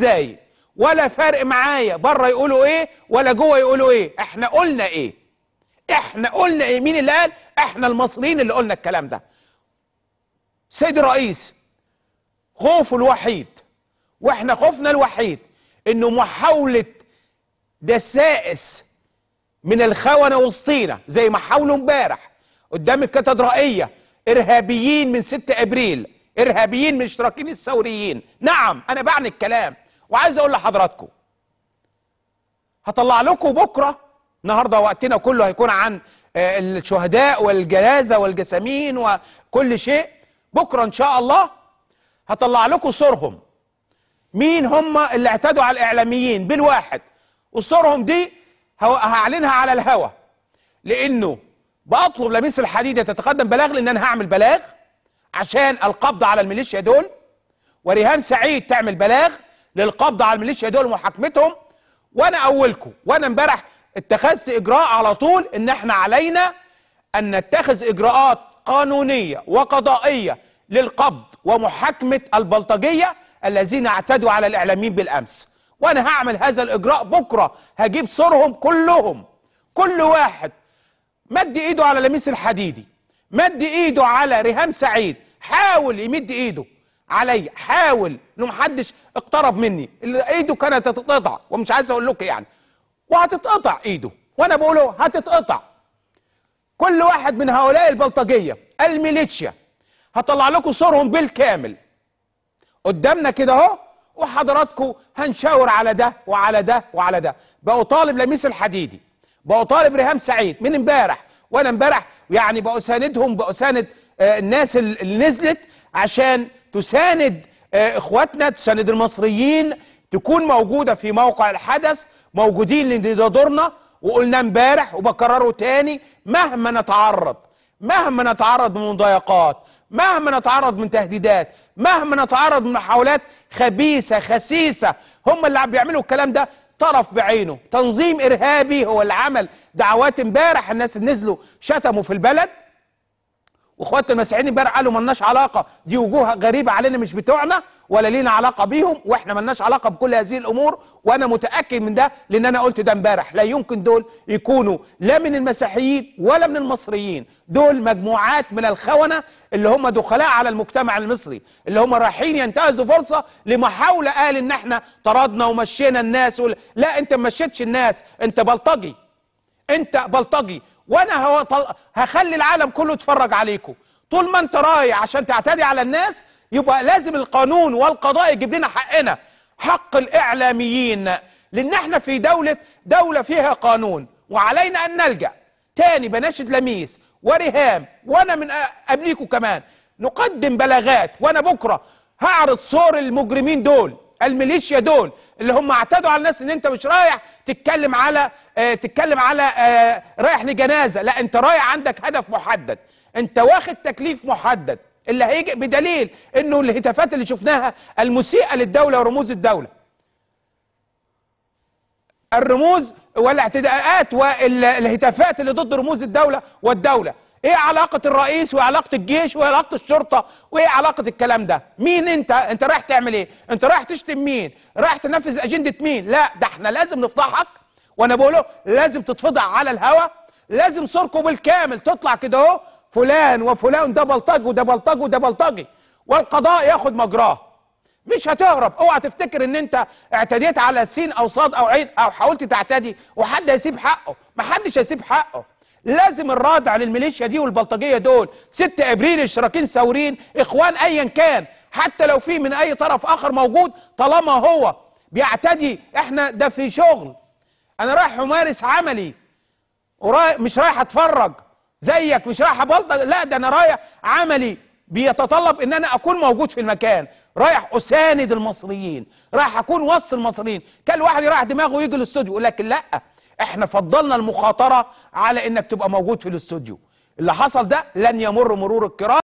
زي ولا فارق معايا بره يقولوا ايه ولا جوه يقولوا ايه احنا قلنا ايه احنا قلنا ايه مين اللي قال احنا المصريين اللي قلنا الكلام ده سيد الرئيس خوفه الوحيد واحنا خوفنا الوحيد انه محاولة دسائس من الخونة وسطينا زي ما حاولوا امبارح قدام الكاتدرائية ارهابيين من 6 ابريل ارهابيين من اشتراكين الثوريين نعم انا بعني الكلام وعايز اقول لحضراتكم هطلع لكم بكره النهارده وقتنا كله هيكون عن آه، الشهداء والجنازه والجسامين وكل شيء بكره ان شاء الله هطلع لكم صورهم مين هم اللي اعتدوا على الاعلاميين بالواحد وصورهم دي هعلنها على الهوا لانه بطلب لميس الحديد تتقدم بلاغ لان انا هعمل بلاغ عشان القبض على الميليشيا دول وريهام سعيد تعمل بلاغ للقبض على الميليشيا دول ومحاكمتهم وانا اولكم وانا امبارح اتخذت اجراء على طول ان احنا علينا ان نتخذ اجراءات قانونيه وقضائيه للقبض ومحاكمه البلطجيه الذين اعتدوا على الاعلاميين بالامس وانا هعمل هذا الاجراء بكره هجيب صورهم كلهم كل واحد مد ايده على لميس الحديدي مد ايده على ريهام سعيد حاول يمد ايده عليا حاول انه محدش اقترب مني اللي ايده كانت هتتقطع ومش عايز اقول لكم يعني وهتتقطع ايده وانا بقول هتتقطع كل واحد من هؤلاء البلطجيه الميليتشيا هطلع لكم صورهم بالكامل قدامنا كده اهو وحضراتكم هنشاور على ده وعلى ده وعلى ده بقوا طالب لميس الحديدي بقوا طالب ريهام سعيد من امبارح وانا امبارح يعني بقوا ساندهم بقوا ساند آه، الناس اللي نزلت عشان تساند آه، اخواتنا تساند المصريين تكون موجوده في موقع الحدث موجودين لان ده دورنا وقلنا امبارح وبكرره تاني مهما نتعرض مهما نتعرض من مضايقات مهما نتعرض من تهديدات مهما نتعرض من محاولات خبيثه خسيسه هم اللي عم بيعملوا الكلام ده طرف بعينه تنظيم ارهابي هو اللي عمل دعوات امبارح الناس نزلوا شتموا في البلد واخواتنا المسيحيين امبارح قالوا ملناش علاقه دي وجوه غريبه علينا مش بتوعنا ولا لينا علاقه بيهم واحنا ملناش علاقه بكل هذه الامور وانا متاكد من ده لان انا قلت ده امبارح لا يمكن دول يكونوا لا من المسيحيين ولا من المصريين دول مجموعات من الخونه اللي هم دخلاء على المجتمع المصري اللي هم رايحين ينتهزوا فرصه لمحاوله قال ان احنا طردنا ومشينا الناس لا انت ما مشيتش الناس انت بلطجي انت بلطجي وانا هخلي العالم كله يتفرج عليكم طول ما انت رايح عشان تعتدي على الناس يبقى لازم القانون والقضاء يجيب لنا حقنا حق الاعلاميين لان احنا في دولة دولة فيها قانون وعلينا ان نلجأ تاني بناشد لميس وريهام وانا من قبليكم كمان نقدم بلاغات وانا بكرة هعرض صور المجرمين دول الميليشيا دول اللي هم اعتدوا على الناس ان انت مش رايح تتكلم على آه، تتكلم على آه، رايح لجنازه لا انت رايح عندك هدف محدد انت واخد تكليف محدد اللي هيجي بدليل انه الهتافات اللي شفناها المسيئه للدوله ورموز الدوله الرموز والاعتداءات والهتافات اللي ضد رموز الدوله والدوله ايه علاقه الرئيس وعلاقه الجيش وعلاقه الشرطه وايه علاقه الكلام ده مين انت انت رايح تعمل ايه انت رايح تشتم مين رايح تنفذ اجنده مين لا ده احنا لازم نفضحك وانا بقوله لازم تتفضع على الهوا لازم صوركم بالكامل تطلع كده اهو فلان وفلان ده بلطجي وده بلطجي وده بلطجي والقضاء ياخد مجراه مش هتهرب اوعى تفتكر ان انت اعتديت على سين او صاد او عين او حاولت تعتدي وحد هيسيب حقه محدش هيسيب حقه لازم الرادع للميليشيا دي والبلطجيه دول 6 ابريل اشتراكين ثوريين اخوان ايا كان حتى لو في من اي طرف اخر موجود طالما هو بيعتدي احنا ده في شغل انا رايح امارس عملي مش رايح اتفرج زيك مش رايح ابلطج لا ده انا رايح عملي بيتطلب ان انا اكون موجود في المكان رايح اساند المصريين رايح اكون وسط المصريين كان الواحد يرايح دماغه ويجي الاستوديو يقول لك لا احنا فضلنا المخاطره على انك تبقى موجود في الاستوديو اللي حصل ده لن يمر مرور الكرام